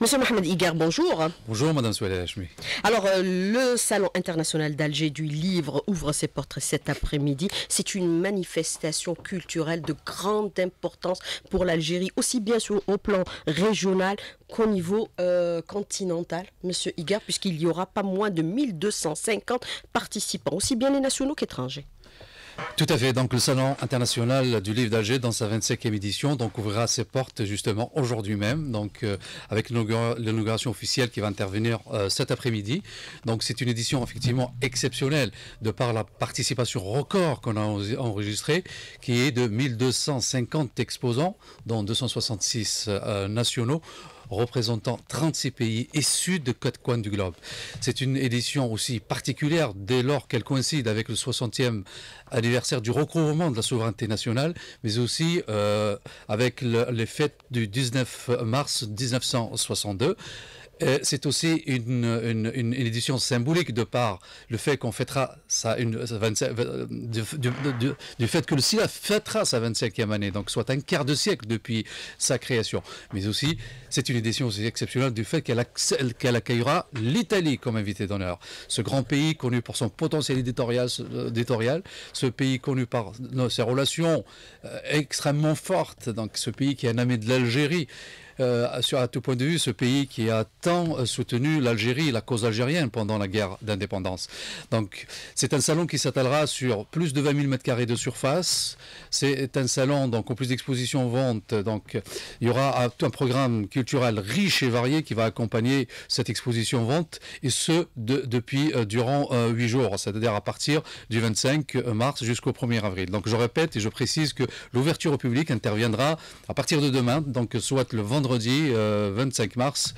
Monsieur Mohamed Igar, bonjour. Bonjour, Madame Alors, euh, le Salon international d'Alger du livre ouvre ses portes cet après-midi. C'est une manifestation culturelle de grande importance pour l'Algérie, aussi bien sur, au plan régional qu'au niveau euh, continental, Monsieur Igar, puisqu'il y aura pas moins de 1250 participants, aussi bien les nationaux qu'étrangers. Tout à fait. Donc, le Salon international du livre d'Alger, dans sa 25e édition, donc ouvrira ses portes justement aujourd'hui même, donc euh, avec l'inauguration officielle qui va intervenir euh, cet après-midi. Donc, c'est une édition effectivement exceptionnelle de par la participation record qu'on a enregistrée, qui est de 1250 exposants, dont 266 euh, nationaux représentant 36 pays issus de quatre coins du globe. C'est une édition aussi particulière dès lors qu'elle coïncide avec le 60e anniversaire du recouvrement de la souveraineté nationale, mais aussi euh, avec les fêtes du 19 mars 1962. Euh, c'est aussi une, édition symbolique de par le fait qu'on fêtera sa, une, euh, du, fait que le SILA fêtera sa 25e année, donc soit un quart de siècle depuis sa création. Mais aussi, c'est une édition aussi exceptionnelle du fait qu'elle accueillera l'Italie comme invité d'honneur. Ce grand pays connu pour son potentiel éditorial, euh, éditorial ce pays connu par ses relations extrêmement fortes, donc ce pays qui est un ami de l'Algérie. Euh, à tout point de vue, ce pays qui a tant euh, soutenu l'Algérie, la cause algérienne pendant la guerre d'indépendance. Donc, c'est un salon qui s'attellera sur plus de 20 000 mètres carrés de surface. C'est un salon donc en plus d'exposition ventes Donc, il y aura un, programme culturel riche et varié qui va accompagner cette exposition vente et ce depuis euh, durant huit 8 jours, c'est-à-dire à partir du 25 mars jusqu'au 1er avril. Donc, je répète et je précise que l'ouverture au public interviendra à partir de demain, donc soit le vendredi vendredi 25 euh, mars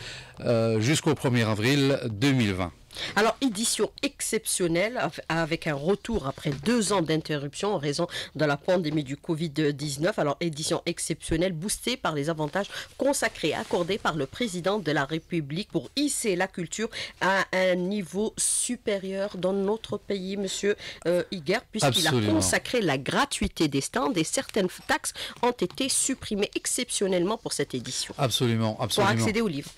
euh, jusqu'au 1er avril 2020. Alors, édition exceptionnelle avec un retour après deux ans d'interruption en raison de la pandémie du Covid-19. Alors, édition exceptionnelle boostée par les avantages consacrés, accordés par le président de la République pour hisser la culture à un niveau supérieur dans notre pays, monsieur euh, puisqu'il a consacré la gratuité des stands et certaines taxes ont été supprimées exceptionnellement pour cette édition. Absolument, absolument. Pour accéder aux livres.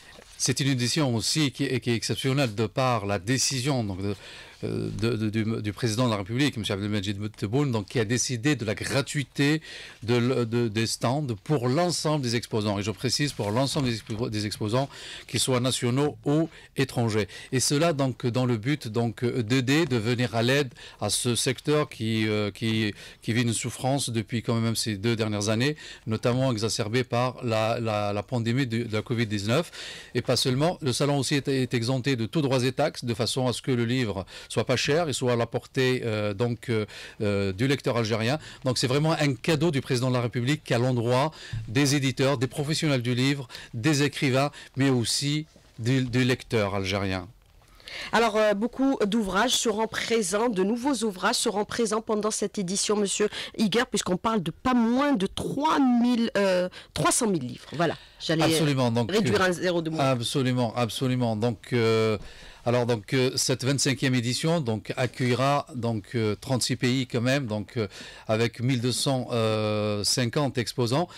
C'est une décision aussi qui est, exceptionnelle de par la décision de, euh, du, président de la République, M. Abdelmajid Tebboune, donc qui a décidé de la gratuité des stands pour l'ensemble des exposants. Et je précise pour l'ensemble des, exposants, qu'ils soient nationaux ou étrangers. Et cela donc dans le but donc d'aider, de venir à l'aide à ce secteur qui, euh, vit une souffrance depuis quand même ces deux dernières années, notamment exacerbée par la, pandémie de, la Covid-19. Et pas seulement, le salon aussi est, exempté de tous droits et taxes, de façon à ce que le livre soit pas cher et soit à la portée euh, donc, euh, euh, du lecteur algérien. Donc c'est vraiment un cadeau du président de la République à l'endroit des éditeurs, des professionnels du livre, des écrivains, mais aussi du lecteur lecteurs algériens. Alors, beaucoup d'ouvrages seront présents, de nouveaux ouvrages seront présents pendant cette édition, Monsieur Iger, puisqu'on parle de pas moins de 300 000 livres. Voilà, j'allais réduire zéro de Absolument, absolument. Donc, alors donc euh, cette 25e édition donc accueillera donc 36 euh, pays quand même donc euh, avec 1250 exposants.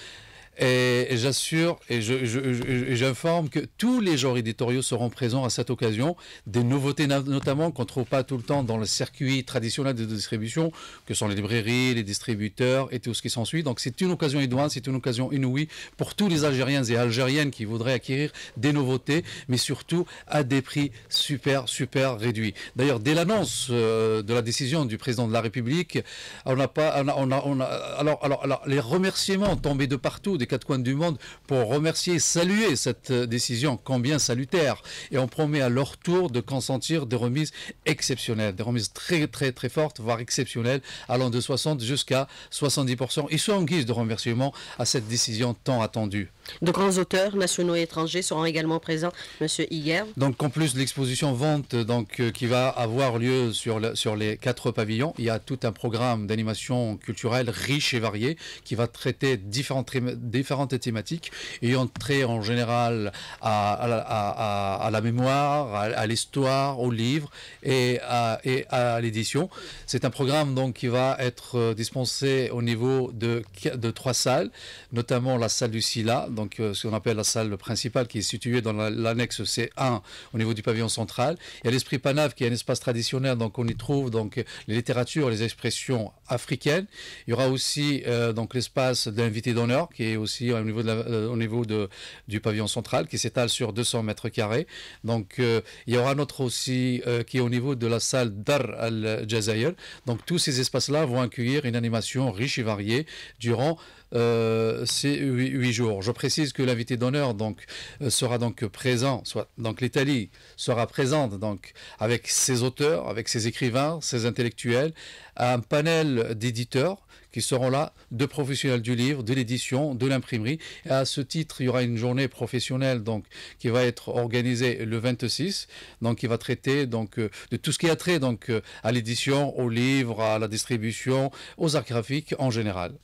Et j'assure et j'informe que tous les genres éditoriaux seront présents à cette occasion. Des nouveautés notamment qu'on ne trouve pas tout le temps dans le circuit traditionnel de distribution, que sont les librairies, les distributeurs et tout ce qui s'ensuit. Donc c'est une occasion idoine, c'est une occasion inouïe pour tous les Algériens et Algériennes qui voudraient acquérir des nouveautés, mais surtout à des prix super, super réduits. D'ailleurs, dès l'annonce euh, de la décision du président de la République, on n'a pas... On a, on a, alors, alors, alors, les remerciements tombés de partout quatre coins du monde pour remercier et saluer cette euh, décision combien salutaire. Et on promet à leur tour de consentir des remises exceptionnelles, des remises très très très fortes, voire exceptionnelles, allant de 60 jusqu'à 70%. Ils sont en guise de remerciement à cette décision tant attendue. De grands auteurs nationaux et étrangers seront également présents, Monsieur Higuer. Donc en plus de l'exposition vente donc, euh, qui va avoir lieu sur, sur les quatre pavillons, il y a tout un programme d'animation culturelle riche et varié qui va traiter différentes, différentes thématiques ayant trait en général à, la mémoire, à, l'histoire, au livre et à, et à l'édition. C'est un programme donc, qui va être euh, dispensé au niveau de, de trois salles, notamment la salle du Silla donc euh, ce qu'on appelle la salle principale, qui est située dans l'annexe C1 au niveau du pavillon central. Il y a l'Esprit Panave, qui est un espace traditionnel, donc on y trouve donc les littératures, les expressions africaines. Il y aura aussi euh, donc l'espace d'invité d'honneur, qui est aussi au niveau, euh, au niveau de, du pavillon central, qui s'étale sur 200 mètres carrés. Donc il y aura un autre aussi qui est au niveau de la salle Dar al-Jazair. Donc tous ces espaces-là vont accueillir une animation riche et variée durant euh, c'est huit jours. Je précise que l'invité d'honneur donc euh, sera donc présent, soit donc l'Italie sera présente donc avec ses auteurs, avec ses écrivains, ses intellectuels, un panel d'éditeurs qui seront là, de professionnels du livre, de l'édition, de l'imprimerie. à ce titre, il y aura une journée professionnelle donc qui va être organisée le 26, donc qui va traiter donc euh, de tout ce qui a trait donc à l'édition, au livre, à la distribution, aux arts graphiques en général.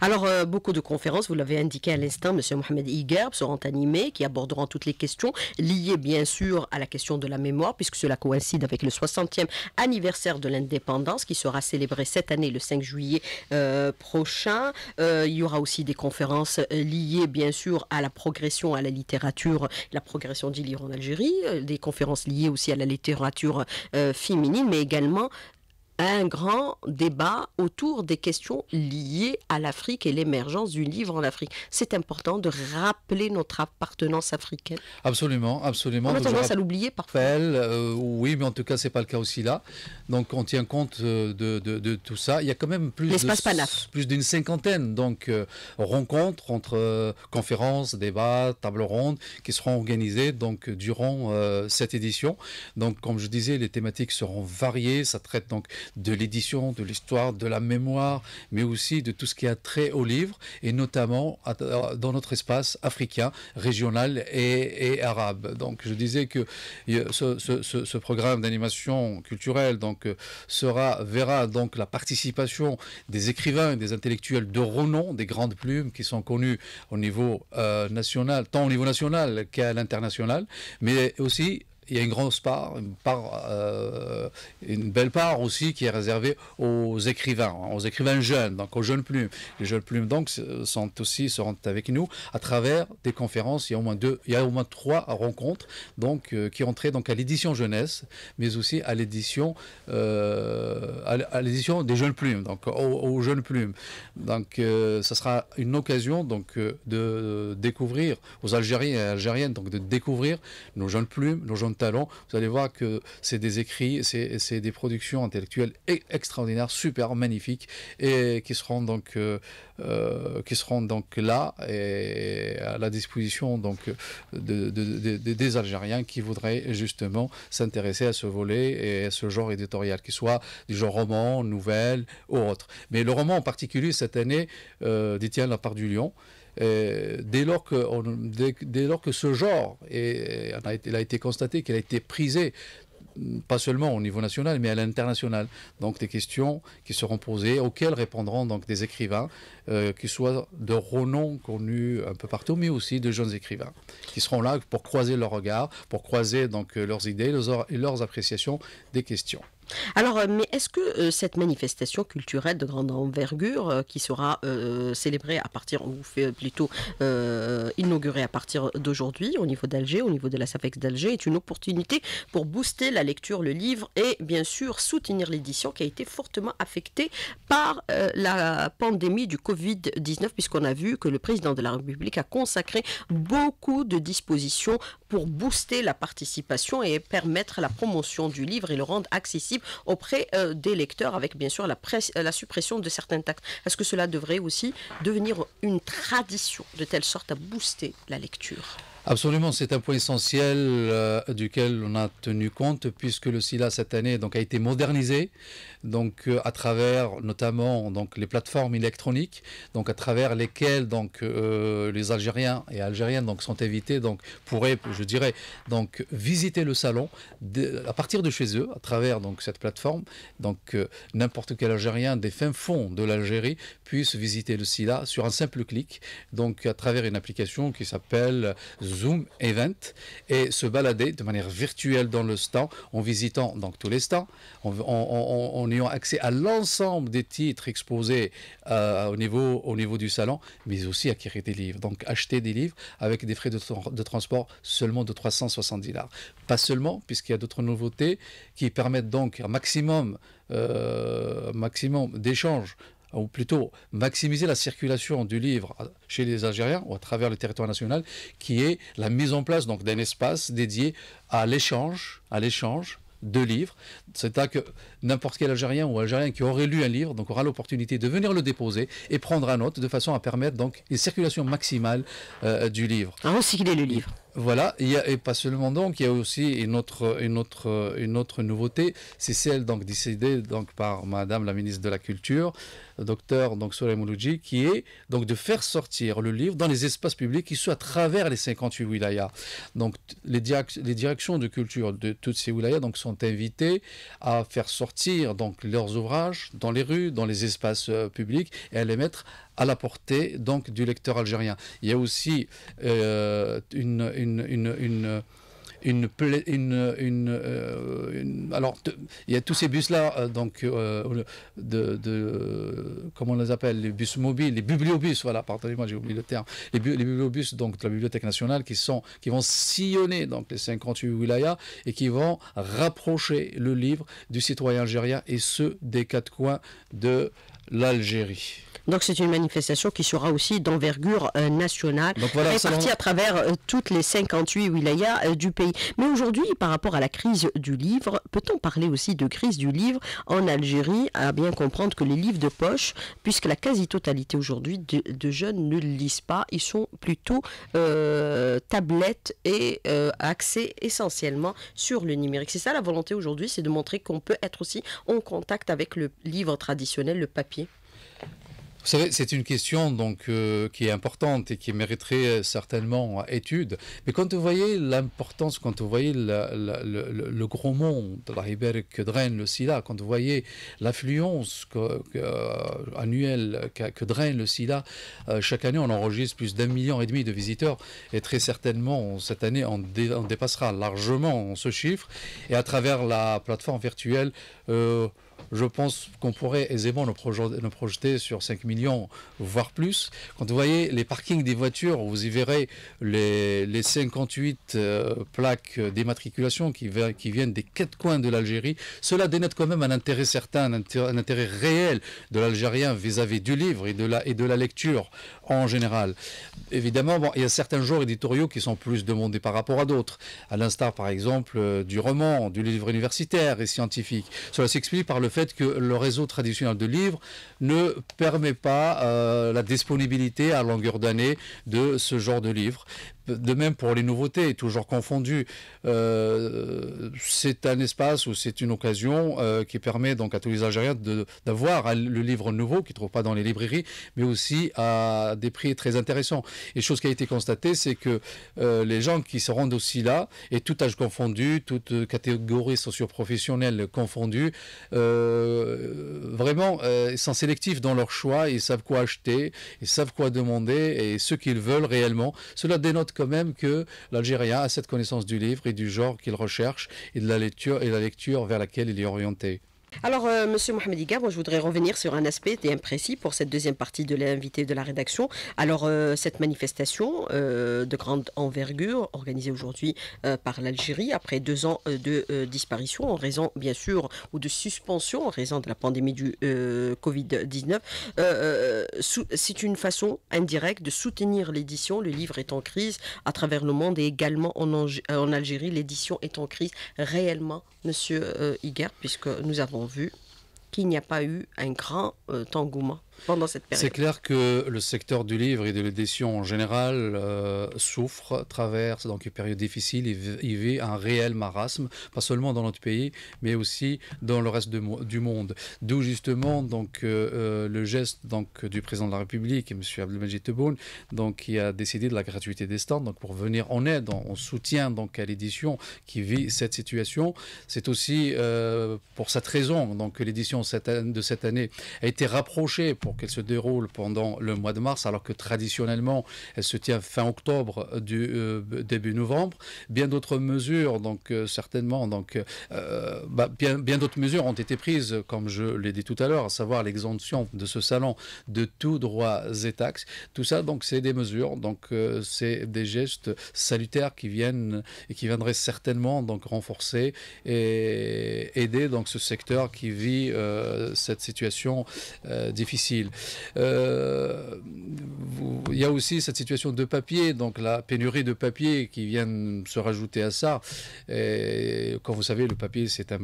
Alors, euh, beaucoup de conférences, vous l'avez indiqué à l'instant, M. Mohamed Igerb, seront animées, qui aborderont toutes les questions liées, bien sûr, à la question de la mémoire, puisque cela coïncide avec le 60e anniversaire de l'indépendance, qui sera célébré cette année, le 5 juillet euh, prochain. Euh, il y aura aussi des conférences liées, bien sûr, à la progression, à la littérature, la progression d'Ilir en Algérie, des conférences liées aussi à la littérature féminine, mais également un grand débat autour des questions liées à l'Afrique et l'émergence du livre en Afrique. C'est important de rappeler notre appartenance africaine. Absolument, absolument. On a tendance à l'oublier parfois. Euh, oui, mais en tout cas, c'est pas le cas aussi là. Donc, on tient compte euh, de, tout ça. Il y a quand même plus plus d'une cinquantaine donc euh, rencontres entre conférences, débats, tables rondes qui seront organisées donc durant cette édition. Donc, comme je disais, les thématiques seront variées. Ça traite donc de l'édition, de l'histoire, de la mémoire, mais aussi de tout ce qui a trait au livre, et notamment dans notre espace africain, régional et, arabe. Donc je disais que ce, programme d'animation culturelle donc, euh, sera, verra donc la participation des écrivains et des intellectuels de renom, des grandes plumes qui sont connues au niveau euh, national, tant au niveau national qu'à l'international, mais aussi il y a une grosse part, euh, une, belle part aussi qui est réservée aux écrivains, hein, aux écrivains jeunes, donc aux jeunes plumes. Les jeunes plumes donc sont aussi seront avec nous à travers des conférences. Il y a au moins deux, il y a au moins trois rencontres donc euh, qui ont trait donc à l'édition jeunesse, mais aussi à l'édition euh, à l'édition des jeunes plumes, donc aux, jeunes plumes. Donc ça sera une occasion donc de découvrir aux Algériens et Algériennes donc de découvrir nos jeunes plumes, nos jeunes talent. Vous allez voir que c'est des écrits, c'est des productions intellectuelles e-, extraordinaires, super magnifiques, et qui seront donc, euh, euh, qui seront donc là et à la disposition donc, des Algériens qui voudraient justement s'intéresser à ce volet et à ce genre éditorial, qui soit du genre roman, nouvelle ou autre. Mais le roman en particulier cette année euh, détient la part du lion. Euh, dès, lors que ce genre, a été, constaté qu'il a été prisé pas seulement au niveau national, mais à l'international. Donc des questions qui seront posées, auxquelles répondront donc des écrivains, euh, qui soient de renom connus un peu partout, mais aussi de jeunes écrivains, qui seront là pour croiser leurs regards, pour croiser donc euh, leurs idées et leurs appréciations des questions. Alors, euh, mais est-ce que euh, cette manifestation culturelle de grande envergure, euh, qui sera célébrée à partir, ou fait plutôt inaugurée à partir d'aujourd'hui au niveau d'Alger, au niveau de la SAFEX d'Alger, est une opportunité pour booster la lecture, le livre et bien sûr soutenir l'édition qui a été fortement affectée par la pandémie du Covid-19, puisqu'on a vu que le président de la République a consacré beaucoup de dispositions pour booster la participation et permettre la promotion du livre et le rendre accessible auprès euh, des lecteurs avec bien sûr la, euh, la suppression de certains taxes. Est-ce que cela devrait aussi devenir une tradition de telle sorte à booster la lecture Absolument, c'est un point essentiel euh, duquel on a tenu compte puisque le SILA cette année donc, a été modernisé donc, euh, à travers notamment donc, les plateformes électroniques, donc, à travers lesquelles donc, euh, les Algériens et Algériennes donc, sont invités, donc, pourraient, je dirais, donc, visiter le salon à partir de chez eux, à travers donc, cette plateforme. Donc n'importe quel Algérien des fins fonds de l'Algérie puisse visiter le SILA sur un simple clic, donc à travers une application qui s'appelle Zoom Event et se balader de manière virtuelle dans le stand en visitant donc tous les stands, en, ayant accès à l'ensemble des titres exposés euh, au, niveau, au niveau du salon, mais aussi acquérir des livres. Donc acheter des livres avec des frais de, transport seulement de 370 dollars. Pas seulement, puisqu'il y a d'autres nouveautés qui permettent donc un maximum, euh, maximum d'échanges ou plutôt maximiser la circulation du livre chez les Algériens ou à travers le territoire national, qui est la mise en place donc d'un espace dédié à l'échange, à l'échange de livres. C'est à dire que n'importe quel Algérien ou Algérien qui aurait lu un livre donc aura l'opportunité de venir le déposer et prendre un note de façon à permettre donc une circulation maximale euh, du livre. À ah, recycler le livre. Voilà, il et pas seulement donc, il y a aussi une autre, une autre, une autre nouveauté, c'est celle donc décidée donc par Madame la ministre de la Culture, docteur donc Mouloudji, qui est donc de faire sortir le livre dans les espaces publics, qui soit à travers les 58 wilayas. Donc les, les directions de culture de toutes ces wilayas donc sont invitées à faire sortir donc leurs ouvrages dans les rues, dans les espaces euh, publics et à les mettre à la portée donc du lecteur algérien. Il y a aussi euh, une, une, euh, alors il y a tous ces bus là euh, donc de, comment on les appelle les bus mobiles les bibliobus voilà pardonnez-moi j'ai oublié le terme les, bibliobus donc de la bibliothèque nationale qui sont qui vont sillonner donc les 58 wilayas et qui vont rapprocher le livre du citoyen algérien et ceux des quatre coins de l'Algérie. Donc c'est une manifestation qui sera aussi d'envergure euh, nationale, Donc répartie à travers euh, toutes les 58 wilayas euh, du pays. Mais aujourd'hui, par rapport à la crise du livre, peut-on parler aussi de crise du livre en Algérie À bien comprendre que les livres de poche, puisque la quasi-totalité aujourd'hui de, jeunes ne lisent pas, ils sont plutôt tablettes et axés essentiellement sur le numérique. C'est ça la volonté aujourd'hui, c'est de montrer qu'on peut être aussi en contact avec le livre traditionnel, le papier. Vous savez, c'est une question donc euh, qui est importante et qui mériterait euh, certainement étude. Mais quand vous voyez l'importance, quand vous voyez le, gros monde, la rivière que draine le Sida, quand vous voyez l'affluence euh, annuelle que, draine le Sida, chaque année on enregistre plus d'un million et demi de visiteurs et très certainement cette année on, dépassera largement ce chiffre. Et à travers la plateforme virtuelle, je pense qu'on pourrait aisément nous projeter sur 5 millions, voire plus. Quand vous voyez les parkings des voitures, vous y verrez les, 58 euh, plaques d'immatriculation qui, qui, viennent des quatre coins de l'Algérie. Cela dénote quand même un intérêt certain, un intérêt, réel de l'Algérien vis-à-vis du livre et de, la, et de la lecture en général. Évidemment, il y a certains genres éditoriaux qui sont plus demandés par rapport à d'autres, à l'instar par exemple euh, du roman, du livre universitaire et scientifique. Cela s'explique par le le fait que le réseau traditionnel de livres ne permet pas euh, la disponibilité à longueur d'année de ce genre de livres. De même pour les nouveautés, toujours confondues, euh, c'est un espace ou c'est une occasion euh, qui permet donc à tous les Algériens d'avoir le livre nouveau qu'ils ne trouvent pas dans les librairies, mais aussi à des prix très intéressants. Et chose qui a été constatée, c'est que euh, les gens qui se rendent aussi là, et tout âge confondu, toute catégorie socio-professionnelle confondue, vraiment, ils sont sélectifs dans leur choix, ils savent quoi acheter, ils savent quoi demander, et ce qu'ils veulent réellement. Cela dénote quand même que l'Algérien a cette connaissance du livre et du genre qu'il recherche et de la lecture, et la lecture vers laquelle il est orienté. Alors, euh, Monsieur Mohamed Iga, moi, je voudrais revenir sur un aspect et précis pour cette deuxième partie de l'invité de la rédaction. Alors, euh, cette manifestation euh, de grande envergure, organisée aujourd'hui par l'Algérie, après deux ans de disparition en raison, bien sûr, ou de suspension en raison de la pandémie du Covid-19, c'est une façon indirecte de soutenir l'édition. Le livre est en crise à travers le monde et également en, Algérie, l'édition est en crise réellement, Monsieur Iga, puisque nous avons vu qu'il n'y a pas eu un grand euh, tangouma cette période. C'est clair que le secteur du livre et de l'édition en général euh, souffre, traverse donc une période difficile et, vit un réel marasme, pas seulement dans notre pays, mais aussi dans le reste du monde. D'où justement donc euh, euh, le geste donc du président de la République, M. Abdelmajid Tebboune, donc qui a décidé de la gratuité des stands, donc pour venir en aide, en, soutien donc à l'édition qui vit cette situation. C'est aussi pour cette raison donc que l'édition de cette année a été rapprochée qu'elle se déroule pendant le mois de mars, alors que traditionnellement, elle se tient fin octobre, euh, début novembre. Bien d'autres mesures, donc euh, certainement, donc, euh, bah, bien, d'autres mesures ont été prises, comme je l'ai dit tout à l'heure, à savoir l'exemption de ce salon de tous droits et taxes. Tout ça, donc, c'est des mesures, donc, c'est des gestes salutaires qui viennent et qui viendraient certainement donc renforcer et aider donc ce secteur qui vit cette situation difficile. Euh, il y a aussi cette situation de papier, donc la pénurie de papier qui vient se rajouter à ça. Et quand vous savez, le papier, c'est un,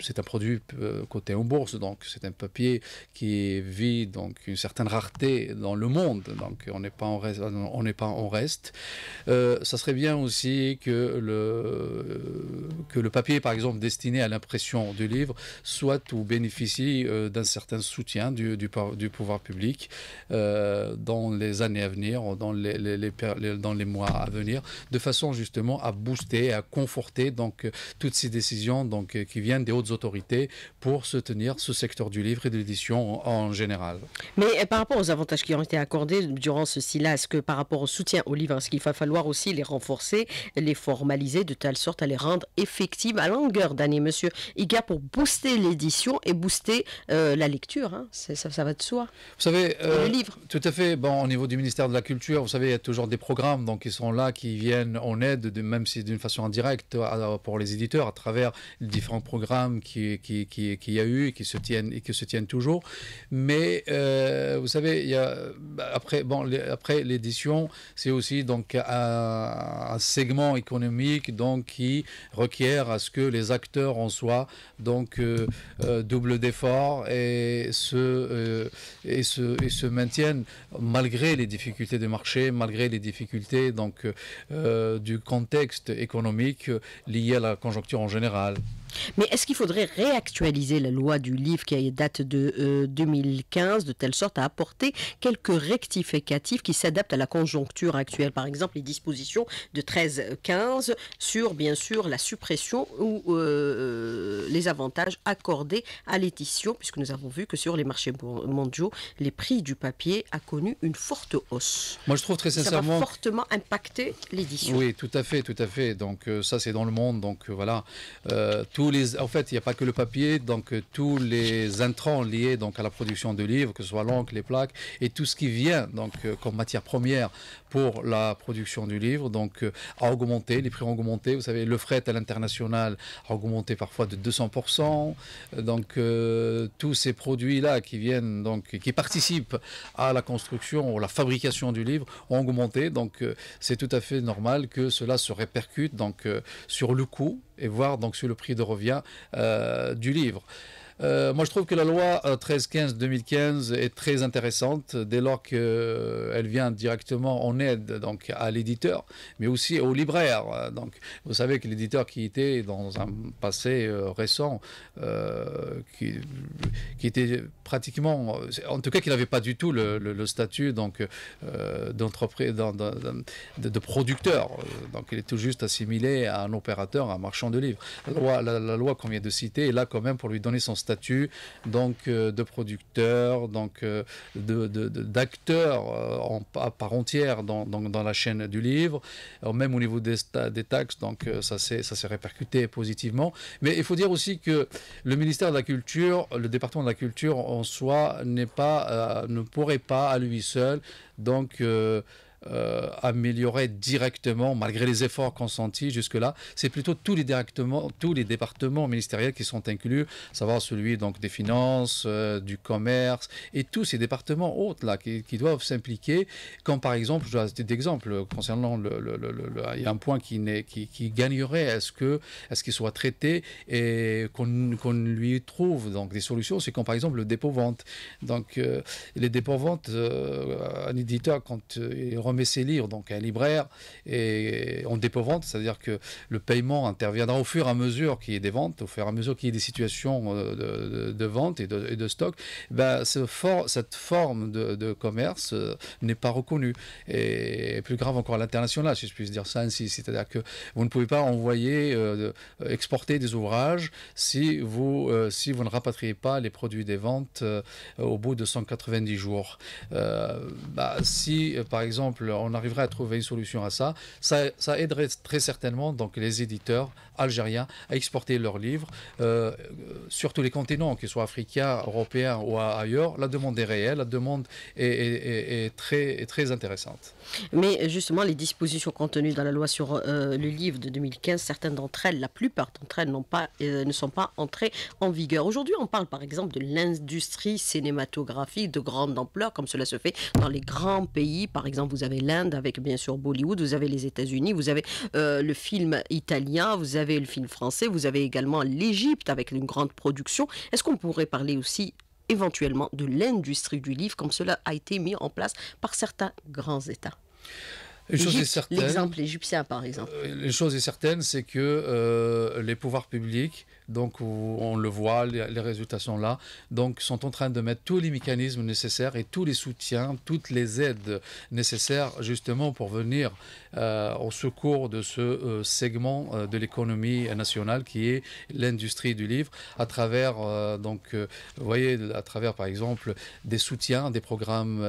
c'est un produit euh, coté en bourse, donc c'est un papier qui vit donc une certaine rareté dans le monde, donc on n'est pas en reste. On n'est pas en reste. Euh, ça serait bien aussi que le, que le papier, par exemple, destiné à l'impression du livre, soit ou bénéficie d'un certain soutien du, du, du, pouvoir public euh, dans les années à venir, dans les, dans les mois à venir, de façon justement à booster, à conforter donc toutes ces décisions donc, qui viennent des hautes autorités pour soutenir ce secteur du livre et de l'édition en, général. Mais euh, par rapport aux avantages qui ont été accordés durant ceci-là, est-ce que par rapport au soutien au livre, est-ce qu'il va falloir aussi les renforcer, les formaliser de telle sorte à les rendre effectives à longueur d'année, monsieur Iga, pour booster l'édition et booster euh, la lecture hein? ça va de soi. Vous savez, euh, Tout à fait. Bon, au niveau du ministère de la Culture, vous savez, il y a toujours des programmes donc qui sont là, qui viennent en aide, de, même si d'une façon indirecte pour les éditeurs, à travers les différents programmes qui qui, qui, y a eu et qui se tiennent et qui se tiennent toujours. Mais euh, vous savez, il y a bah, après bon après l'édition, c'est aussi donc un, segment économique donc qui requiert à ce que les acteurs en soient donc euh, double d'efforts et se et se, maintiennent malgré les difficultés de marché, malgré les difficultés donc, euh, du contexte économique euh, lié à la conjoncture en général. Mais est-ce qu'il faudrait réactualiser la loi du livre qui date de 2015 euh, de telle sorte à apporter quelques rectificatifs qui s'adaptent à la conjoncture actuelle Par exemple, les dispositions de 13-15 sur, bien sûr, la suppression ou euh, euh, les avantages accordés à l'édition, puisque nous avons vu que sur les marchés mondiaux, les prix du papier a connu une forte hausse. Moi, je trouve très sincèrement... Ça va fortement impacté l'édition. Oui, tout à fait, tout à fait. Donc ça, c'est dans le monde. Donc voilà, en fait, il n'y a pas que le papier, donc euh, tous les intrants liés donc à la production de livres, que ce soit l'encre, les plaques et tout ce qui vient donc euh, comme matière première pour la production du livre, donc euh, a augmenté, les prix ont augmenté. Vous savez, le fret à l'international a augmenté parfois de 200%. Donc euh, tous ces produits-là qui viennent, donc qui participent à la construction ou la fabrication du livre ont augmenté. Donc euh, c'est tout à fait normal que cela se répercute donc sur le coût et voire donc sur le prix de revient du livre. Euh, moi, je trouve que la loi 13 15 2015 est très intéressante dès lors qu'elle euh, vient directement en aide donc, à l'éditeur, mais aussi au libraire. Euh, donc, vous savez que l'éditeur qui était dans un passé récent, qui, était pratiquement, en tout cas, qui n'avait pas du tout le, statut donc d'entreprise, de, producteur. Donc, il est tout juste assimilé à un opérateur, à un marchand de livres. La loi, la, la loi qu'on vient de citer est là quand même pour lui donner son statut statut donc euh, de producteurs, donc d'acteur de, euh, à part entière dans, la chaîne du livre, même au niveau des, des taxes, donc euh, ça s'est répercuté positivement. Mais il faut dire aussi que le ministère de la Culture, le département de la Culture en soi, n'est pas, ne pourrait pas à lui seul donc euh, améliorer directement, malgré les efforts consentis jusque-là. C'est plutôt tous les, directement, tous les départements ministériels qui sont inclus, savoir celui donc, des finances, euh, du commerce, et tous ces départements autres là, qui, doivent s'impliquer, quand par exemple, je dois citer d'exemple, concernant le, il y a un point qui, qui, qui gagnerait à ce qu'il soit traité et qu'on lui trouve donc, des solutions, c'est quand par exemple le dépôt-vente. Donc euh, les dépôts-ventes, un éditeur, quand il remet ses livres donc à un libraire et en dépôt-vente, c'est-à-dire que le paiement interviendra au fur et à mesure qu'il y ait des ventes, au fur et à mesure qu'il y ait des situations euh, de, vente et de, stock, ben, ce cette forme de, commerce euh, n'est pas reconnue. Et, plus grave encore à l'international, si je puis dire ça ainsi, c'est-à-dire que vous ne pouvez pas envoyer, euh, exporter des ouvrages si vous, si vous ne rapatriez pas les produits des ventes au bout de 190 jours. Ben, si, par exemple, on arriverait à trouver une solution à ça. Ça, ça aiderait très certainement donc, les éditeurs algériens à exporter leurs livres euh, sur tous les continents, qu'ils soient africains, européens ou ailleurs. La demande est réelle, la demande est, très, très intéressante. Mais justement, les dispositions contenues dans la loi sur euh, le livre de 2015, certaines d'entre elles, la plupart d'entre elles, pas, euh, ne sont pas entrées en vigueur. Aujourd'hui, on parle par exemple de l'industrie cinématographique de grande ampleur, comme cela se fait dans les grands pays. Par exemple, vous avez avez l'Inde avec bien sûr Bollywood, vous avez les États-Unis, vous avez euh, le film italien, vous avez le film français, vous avez également l'Égypte avec une grande production. Est-ce qu'on pourrait parler aussi éventuellement de l'industrie du livre comme cela a été mis en place par certains grands États L'exemple égyptien, par exemple. une euh, chose est certaine, c'est que euh, les pouvoirs publics donc on le voit, les résultats sont là. Donc sont en train de mettre tous les mécanismes nécessaires et tous les soutiens, toutes les aides nécessaires justement pour venir euh, au secours de ce euh, segment euh, de l'économie nationale qui est l'industrie du livre à travers donc vous voyez à travers par exemple des soutiens, des programmes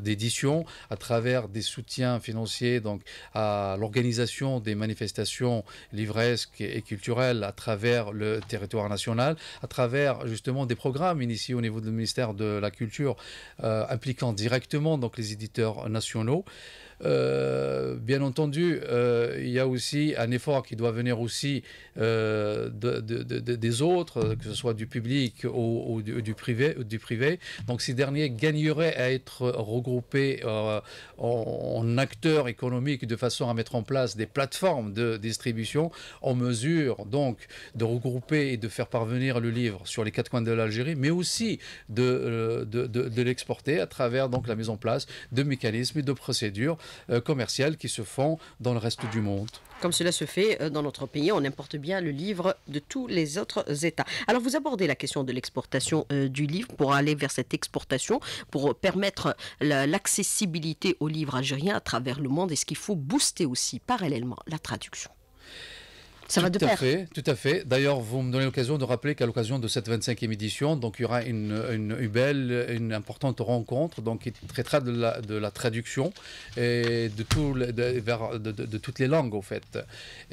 d'édition, à travers des soutiens financiers donc à l'organisation des manifestations livresques et culturelles à travers le territoire national à travers justement des programmes initiés au niveau du ministère de la Culture euh, impliquant directement donc les éditeurs nationaux. Euh, bien entendu, euh, il y a aussi un effort qui doit venir aussi euh, des autres, que ce soit du public ou, du, privé, du privé. Donc ces derniers gagneraient à être regroupés en, acteurs économiques de façon à mettre en place des plateformes de distribution en mesure donc de regrouper et de faire parvenir le livre sur les quatre coins de l'Algérie, mais aussi de, de l'exporter à travers donc la mise en place de mécanismes et de procédures euh, commerciales qui se font dans le reste du monde. Comme cela se fait euh, dans notre pays, on importe bien le livre de tous les autres États. Alors vous abordez la question de l'exportation euh, du livre pour aller vers cette exportation, pour permettre l'accessibilité au livre algérien à travers le monde. Est-ce qu'il faut booster aussi parallèlement la traduction tout va tout à fait. D'ailleurs, vous me donnez l'occasion de rappeler qu'à l'occasion de cette 25e édition, donc, il y aura une, belle, une importante rencontre donc, qui traitera de la, traduction et de, toutes les langues, au fait.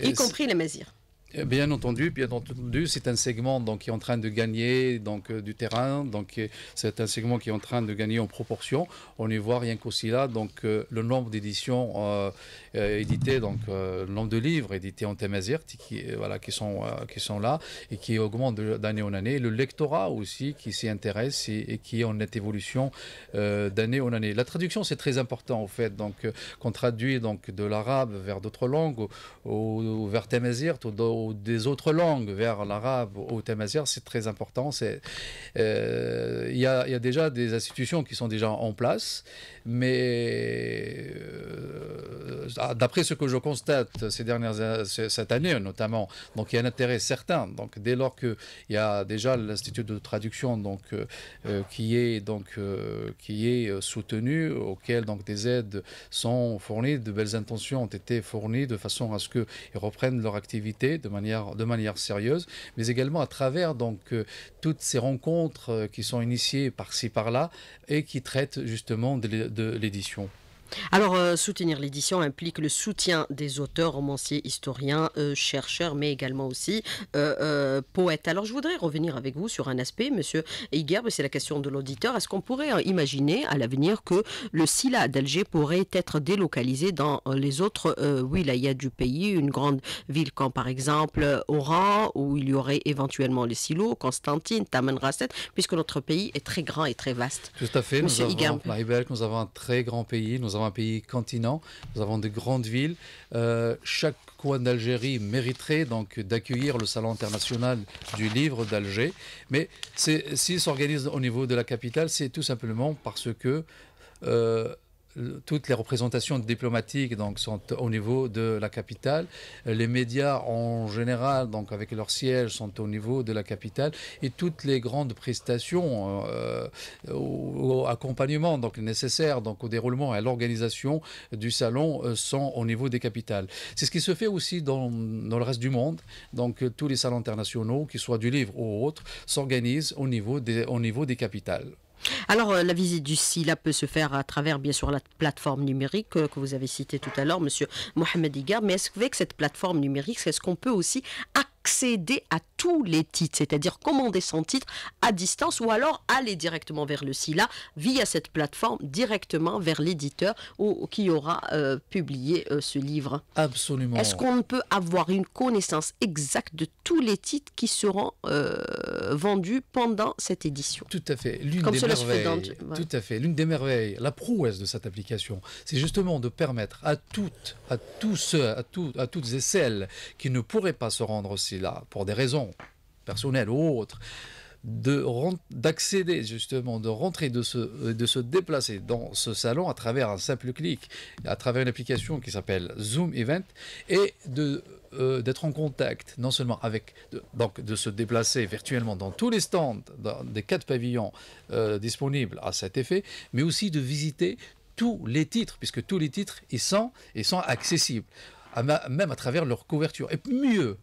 Y compris les mazirs. Euh, bien entendu, bien entendu, c'est un segment donc, qui est en train de gagner donc, euh, du terrain, donc euh, c'est un segment qui est en train de gagner en proportion. On y voit rien qu'aussi là, donc le nombre d'éditions éditées, donc le nombre de livres édités en thème qui, voilà, qui, sont, qui sont là et qui augmente d'année en année. Le lectorat aussi qui s'y intéresse et, qui est en évolution d'année en année. La traduction, c'est très important en fait, donc qu'on traduit donc, de l'arabe vers d'autres langues ou, vers thème des autres langues vers l'arabe ou tamazir, c'est très important. Euh, il y, a, déjà des institutions qui sont déjà en place, mais euh, ah, d'après ce que je constate ces dernières, cette année notamment, donc il y a un intérêt certain. Donc dès lors qu'il y a déjà l'Institut de traduction donc, euh, qui est, donc, qui est soutenu, auquel donc, des aides sont fournies, de belles intentions ont été fournies de façon à ce qu'ils reprennent leur activité de de manière, sérieuse, mais également à travers donc, euh, toutes ces rencontres euh, qui sont initiées par-ci par-là et qui traitent justement de l'édition. Alors, euh, soutenir l'édition implique le soutien des auteurs, romanciers, historiens, euh, chercheurs, mais également aussi euh, poètes. Alors, je voudrais revenir avec vous sur un aspect, monsieur Higuerbe, c'est la question de l'auditeur. Est-ce qu'on pourrait imaginer à l'avenir que le SILA d'Alger pourrait être délocalisé dans les autres wilayas du pays, une grande ville comme par exemple Oran, où il y aurait éventuellement les silos, Constantine, Tamanrasset, puisque notre pays est très grand et très vaste Tout à fait, monsieur nous avons un très grand pays, nous avons un pays continent, nous avons de grandes villes. Euh, chaque coin d'Algérie mériterait donc d'accueillir le Salon international du livre d'Alger. Mais s'il s'organise au niveau de la capitale, c'est tout simplement parce que... Euh, toutes les représentations diplomatiques sont au niveau de la capitale. Les médias en général, donc, avec leur siège, sont au niveau de la capitale. Et toutes les grandes prestations euh, euh au, au, donc, donc, au déroulement et à l'organisation du salon euh, sont au niveau des capitales. C'est ce qui se fait aussi dans, le reste du monde. Donc tous les salons internationaux, qu'ils soient du livre ou autres, s'organisent au niveau des capitales. Alors, euh, la visite du SILA peut se faire à travers, bien sûr, la plateforme numérique euh, que vous avez citée tout à l'heure, Monsieur Mohamed Igar. Mais est-ce que, cette plateforme numérique, est-ce qu'on peut aussi accéder à tous les titres, c'est-à-dire commander son titre à distance ou alors aller directement vers le SILA via cette plateforme, directement vers l'éditeur qui aura euh, publié euh, ce livre. Absolument. Est-ce qu'on peut avoir une connaissance exacte de tous les titres qui seront euh, vendus pendant cette édition Tout à fait. L'une des merveilles. Tout à fait. L'une des merveilles, la prouesse de cette application, c'est justement de permettre à toutes, à tous à, à toutes et celles qui ne pourraient pas se rendre au pour des raisons personnelles ou autres, d'accéder justement, de rentrer, de se, euh, de se déplacer dans ce salon à travers un simple clic, à travers une application qui s'appelle Zoom Event, et euh, d'être en contact non seulement avec donc de se déplacer virtuellement dans tous les stands dans, des quatre pavillons euh, disponibles à cet effet, mais aussi de visiter tous les titres puisque tous les titres ils sont sont accessibles même à travers leur couverture et mieux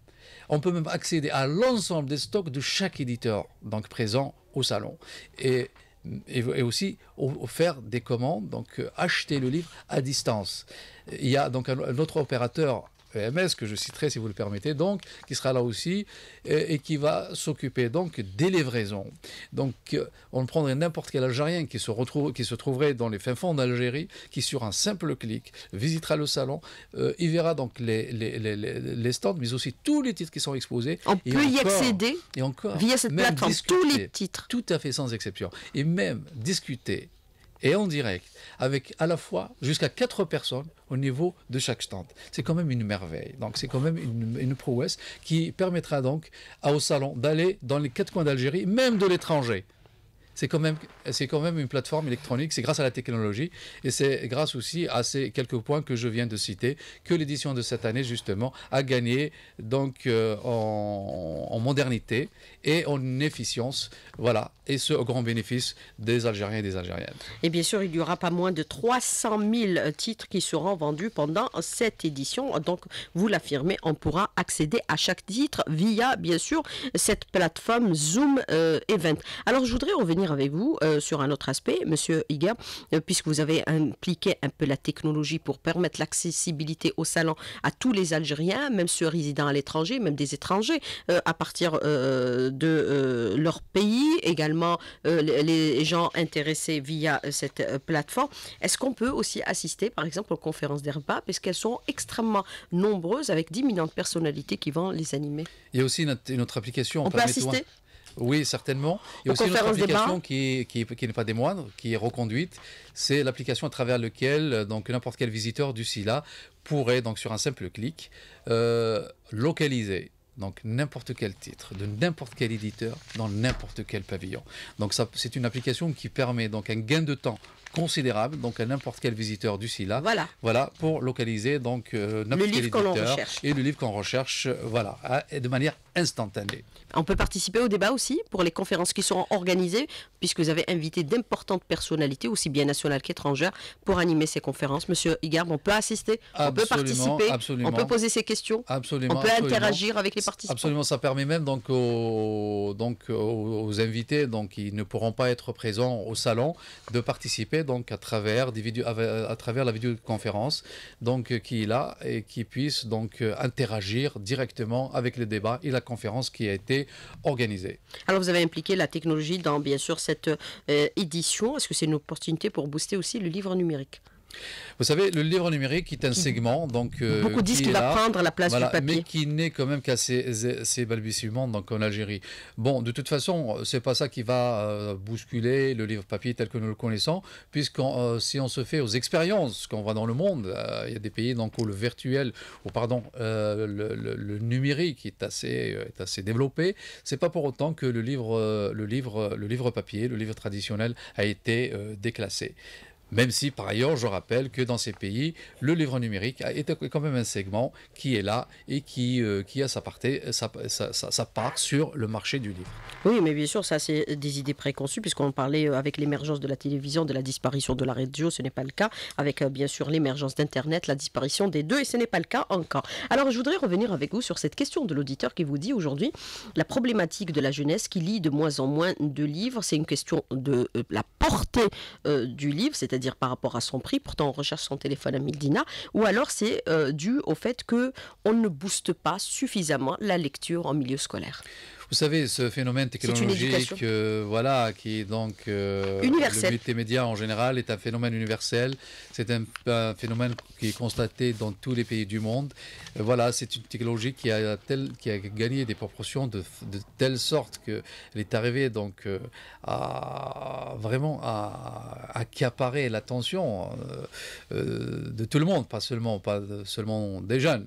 on peut même accéder à l'ensemble des stocks de chaque éditeur donc présent au salon. Et, aussi faire des commandes, donc euh, acheter le livre à distance. Il y a donc un autre opérateur EMS, que je citerai si vous le permettez, donc, qui sera là aussi et, qui va s'occuper donc des livraisons. Donc, euh, on prendrait n'importe quel Algérien qui se, retrouve, qui se trouverait dans les fins fonds d'Algérie, qui sur un simple clic visitera le salon, euh, il verra donc les, les, les, les, stands, mais aussi tous les titres qui sont exposés. On peut y accéder et encore, via cette plateforme, tous les titres. Tout à fait sans exception. Et même discuter et en direct, avec à la fois jusqu'à quatre personnes au niveau de chaque stand. C'est quand même une merveille. Donc c'est quand même une, une, prouesse qui permettra donc au salon d'aller dans les quatre coins d'Algérie, même de l'étranger c'est quand, même, quand même une plateforme électronique, c'est grâce à la technologie et c'est grâce aussi à ces quelques points que je viens de citer que l'édition de cette année, justement, a gagné donc, euh, en, modernité et en efficience. Voilà, et ce au grand bénéfice des Algériens et des Algériennes. Et bien sûr, il n'y aura pas moins de 300 000 titres qui seront vendus pendant cette édition. Donc, vous l'affirmez, on pourra accéder à chaque titre via, bien sûr, cette plateforme Zoom euh, Event. Alors, je voudrais revenir avec vous euh, sur un autre aspect, Monsieur Iga, euh, puisque vous avez impliqué un peu la technologie pour permettre l'accessibilité au salon à tous les Algériens, même ceux résidant à l'étranger, même des étrangers, euh, à partir de leur pays, également les gens intéressés via cette plateforme. Est-ce qu'on peut aussi assister, par exemple, aux conférences des repas, puisqu'elles sont extrêmement nombreuses, avec d'imminentes personnalités qui vont les animer Il y a aussi une, une autre application. On peut assister oui, certainement. Il y a aussi une autre application qui, n'est pas des moindres, qui est reconduite. C'est l'application à travers laquelle euh, n'importe quel visiteur du SILA pourrait, donc sur un simple clic, euh, localiser donc n'importe quel titre, de n'importe quel éditeur, dans n'importe quel pavillon. Donc ça, c'est une application qui permet donc un gain de temps considérable donc à n'importe quel visiteur du SILA. Voilà. pour localiser donc euh, le livre qu'on recherche et le livre qu'on recherche euh, voilà de manière instantanée. On peut participer au débat aussi pour les conférences qui seront organisées puisque vous avez invité d'importantes personnalités aussi bien nationales qu'étrangères pour animer ces conférences. Monsieur Igarbe, on peut assister, on peut participer, on peut poser ses questions, on peut interagir avec les participants. Absolument, ça permet même donc aux, donc aux invités donc qui ne pourront pas être présents au salon de participer donc à travers, la vidéoconférence donc, euh, qui est là et qui puisse donc euh, interagir directement avec le débat et la conférence qui a été organisée. Alors vous avez impliqué la technologie dans bien sûr cette euh, édition. Est-ce que c'est une opportunité pour booster aussi le livre numérique vous savez, le livre numérique est un segment, donc euh, beaucoup disent qu'il va prendre la place du papier, mais qui n'est quand même qu'à ses, balbutiements donc en Algérie. Bon, de toute façon, c'est pas ça qui va euh, bousculer le livre papier tel que nous le connaissons, puisque euh, si on se fait aux expériences qu'on voit dans le monde, il y a des pays donc où le virtuel, ou pardon, le, numérique est assez est assez développé. C'est pas pour autant que le livre le livre le livre papier, le livre traditionnel a été déclassé. Même si, par ailleurs, je rappelle que dans ces pays, le livre numérique est quand même un segment qui est là et qui, euh, a sa, sa, part sur le marché du livre. Oui, mais bien sûr, ça, c'est des idées préconçues, puisqu'on parlait euh, avec l'émergence de la télévision, de la disparition de la radio, ce n'est pas le cas. Avec, euh, bien sûr, l'émergence d'Internet, la disparition des deux, et ce n'est pas le cas encore. Alors, je voudrais revenir avec vous sur cette question de l'auditeur qui vous dit aujourd'hui la problématique de la jeunesse qui lit de moins en moins de livres. C'est une question de la portée du livre, cest c'est-à-dire par rapport à son prix. Pourtant, on recherche son téléphone à Mildina, Ou alors, c'est euh, dû au fait que on ne booste pas suffisamment la lecture en milieu scolaire. Vous savez, ce phénomène technologique, euh, voilà, qui est donc euh, le en général est un phénomène universel. C'est un, phénomène qui est constaté dans tous les pays du monde. Euh, voilà, c'est une technologie qui a tel, qui a gagné des proportions de, telle sorte que est arrivée donc euh, à vraiment à, accaparer l'attention de tout le monde, pas seulement pas seulement des jeunes,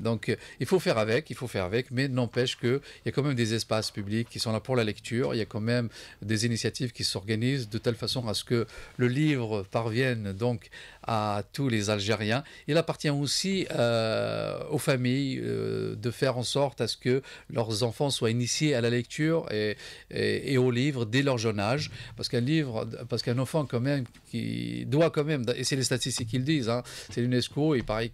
donc euh, il faut faire avec, il faut faire avec, mais n'empêche qu'il y a quand même des espaces publics qui sont là pour la lecture, il y a quand même des initiatives qui s'organisent de telle façon à ce que le livre parvienne donc à tous les Algériens. Il appartient aussi euh, aux familles euh, de faire en sorte à ce que leurs enfants soient initiés à la lecture et, et, au livre dès leur jeune âge, parce qu'un livre, parce qu'un enfant quand même qui doit quand même, et c'est les statistiques qu'ils disent, hein, c'est l'UNESCO, il paraît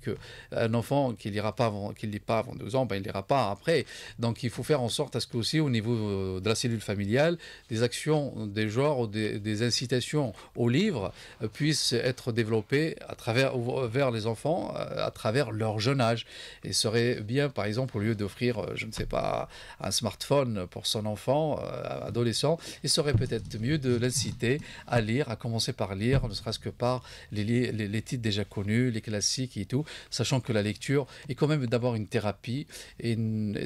un enfant qui n'ira pas avant qu'il ne lit pas avant deux ans, ben, il ne lira pas après. Donc il faut faire en sorte à ce que, aussi, au niveau euh, de la cellule familiale, des actions des genres, des, incitations au livre euh, puissent être développées à travers, euh, vers les enfants à travers leur jeune âge. Et serait bien, par exemple, au lieu d'offrir, je ne sais pas, un smartphone pour son enfant, adolescent, il serait peut-être mieux de l'inciter à lire, à commencer par lire, ne serait-ce que par les, les titres déjà connus, les classiques et tout, sachant que la lecture est quand même d'avoir une thérapie et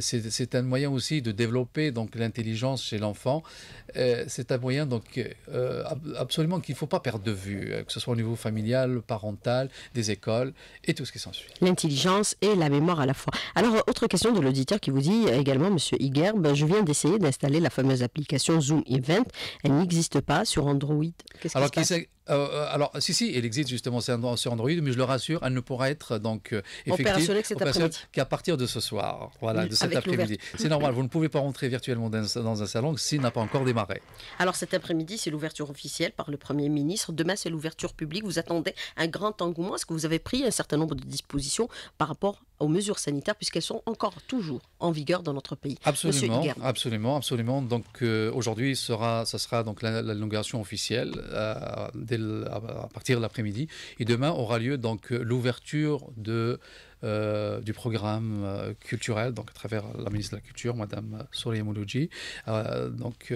c'est un moyen aussi de développer donc l'intelligence chez l'enfant. Euh, c'est un moyen donc euh, absolument qu'il ne faut pas perdre de vue, euh, que ce soit au niveau familial, parental, des écoles et tout ce qui s'ensuit. L'intelligence et la mémoire à la fois. Alors autre question de l'auditeur qui vous dit également, Monsieur ben je viens d'essayer d'installer la fameuse application Zoom Event, elle n'existe pas sur Android. Alors, qui euh, euh, alors, si, si, elle existe justement sur Android, mais je le rassure, elle ne pourra être donc euh, qu'à partir de ce soir, voilà, de cet après-midi. C'est normal, vous ne pouvez pas rentrer virtuellement dans, un salon s'il n'a pas encore démarré. Alors, cet après-midi, c'est l'ouverture officielle par le Premier ministre. Demain, c'est l'ouverture publique. Vous attendez un grand engouement. Est-ce que vous avez pris un certain nombre de dispositions par rapport aux mesures sanitaires, puisqu'elles sont encore toujours en vigueur dans notre pays Absolument, absolument, absolument. Donc, aujourd'hui, sera, sera donc l'allongation officielle des à partir de l'après-midi. Et demain aura lieu donc euh, l'ouverture de euh, du programme euh, culturel, donc à travers la ministre de la Culture, Madame euh, Soria Mouloudji. donc,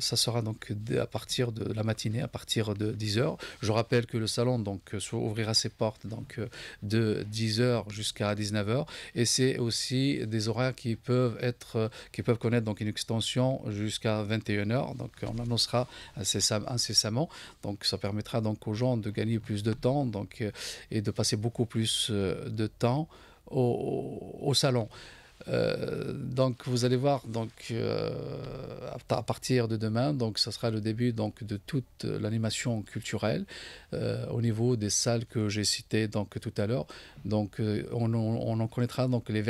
ça sera donc à partir de la matinée, à partir de 10h. Je rappelle que le salon donc, ouvrira ses portes donc, de 10h jusqu'à 19h. Et c'est aussi des horaires qui peuvent, être, qui peuvent connaître donc, une extension jusqu'à 21h. Donc, on annoncera incessamment. Donc, ça permettra donc, aux gens de gagner plus de temps donc, et de passer beaucoup plus euh, de temps au, salon. Euh, donc vous allez voir donc euh, à partir de demain donc ça sera le début donc de toute l'animation culturelle euh, au niveau des salles que j'ai citées donc tout à l'heure donc on, en connaîtra donc les,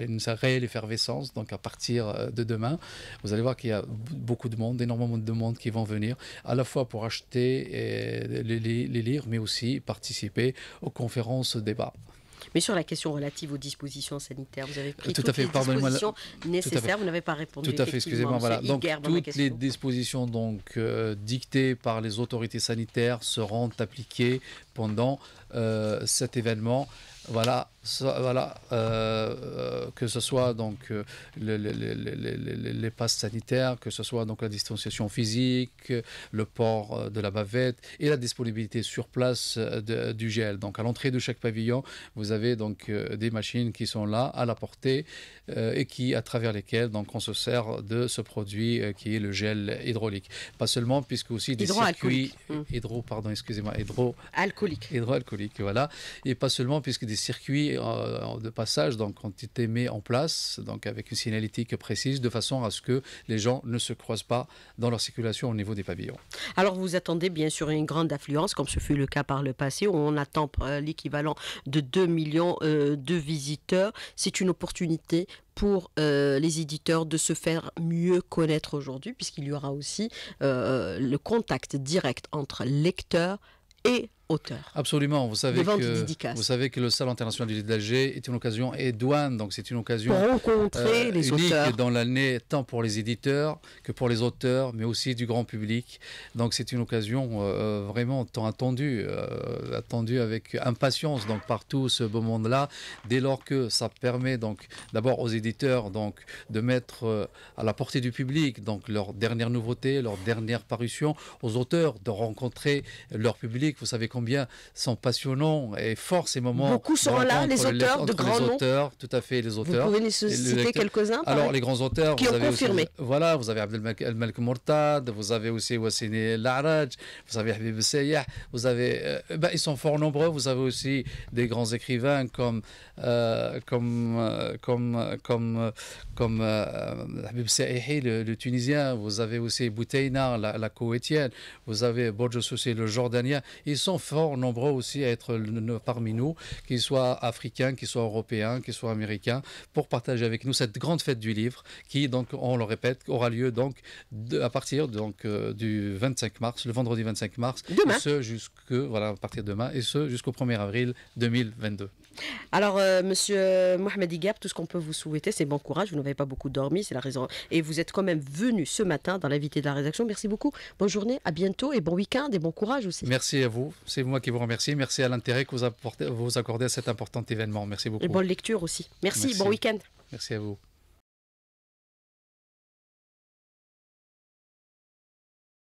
une réelle effervescence donc à partir de demain vous allez voir qu'il y a beaucoup de monde énormément de monde qui vont venir à la fois pour acheter et les, les lire mais aussi participer aux conférences débats mais sur la question relative aux dispositions sanitaires, vous avez pris toutes les dispositions nécessaires. Vous n'avez pas répondu. Tout à fait, excusez-moi. Voilà. Donc, toutes les dispositions donc, euh, dictées par les autorités sanitaires seront appliquées pendant euh, cet événement. Voilà, voilà, euh, que ce soit donc euh, les, les, passes sanitaires, que ce soit donc la distanciation physique, le port euh, de la bavette et la disponibilité sur place du gel. Donc à l'entrée de chaque pavillon, vous avez donc des machines qui sont là à la portée et qui, à travers lesquelles donc on se sert de ce produit qui est le gel hydraulique. Pas seulement, puisque aussi des circuits mmh. hydro, pardon, excusez-moi, hydro alcoolique, voilà, et pas seulement puisque des circuits euh, de passage, donc ont été mis en place, donc avec une signalétique précise, de façon à ce que les gens ne se croisent pas dans leur circulation au niveau des pavillons. Alors vous attendez bien sûr une grande affluence, comme ce fut le cas par le passé, où on attend euh, l'équivalent de 2 millions euh, de visiteurs. C'est une opportunité pour les éditeurs de se faire mieux connaître aujourd'hui, puisqu'il y aura aussi le contact direct entre lecteurs et auteur. Absolument, vous savez, que, vous savez que le Salon international du livre d'Alger est une occasion édouane, donc c'est une occasion pour rencontrer euh, les unique dans l'année, tant pour les éditeurs que pour les auteurs, mais aussi du grand public. Donc c'est une occasion euh, euh, vraiment tant attendue, attendue avec impatience donc partout ce beau monde-là, dès lors que ça permet donc d'abord aux éditeurs donc de mettre à la portée du public donc leurs dernières nouveautés, leurs dernières parutions, aux auteurs de rencontrer leur public. Vous savez combien sont passionnants et forts ces moments. Beaucoup sont là, les auteurs de grands auteurs, Tout à fait, les auteurs. Vous pouvez les citer quelques-uns Alors, les grands auteurs, qui vous ont avez confirmé. voilà, vous avez Abdelmalek Mortad, vous avez aussi Wassini Laraj, vous avez Habib Seya, vous avez. Euh, ben, ils sont fort nombreux. Vous avez aussi des grands écrivains comme, euh, comme, euh, comme, comme, comme Habib le, Tunisien. Vous avez aussi Bouteina, la, la Koweïtienne. Vous avez Borges aussi, le Jordanien. Ils sont fort nombreux aussi à être parmi nous, qu'ils soient africains, qu'ils soient européens, qu'ils soient américains, pour partager avec nous cette grande fête du livre qui, donc, on le répète, aura lieu donc à partir donc, euh, du 25 mars, le vendredi 25 mars, ce voilà, à partir demain, et ce jusqu'au 1er avril 2022. Alors, euh, monsieur Mohamed Igab, tout ce qu'on peut vous souhaiter, c'est bon courage. Vous n'avez pas beaucoup dormi, c'est la raison. Et vous êtes quand même venu ce matin dans l'invité de la rédaction. Merci beaucoup. Bonne journée, à bientôt et bon week-end et bon courage aussi. Merci à vous. C'est moi qui vous remercie. Merci à l'intérêt que vous, vous accordez à cet important événement. Merci beaucoup. Et bonne lecture aussi. Merci. Bon week-end. Merci à vous.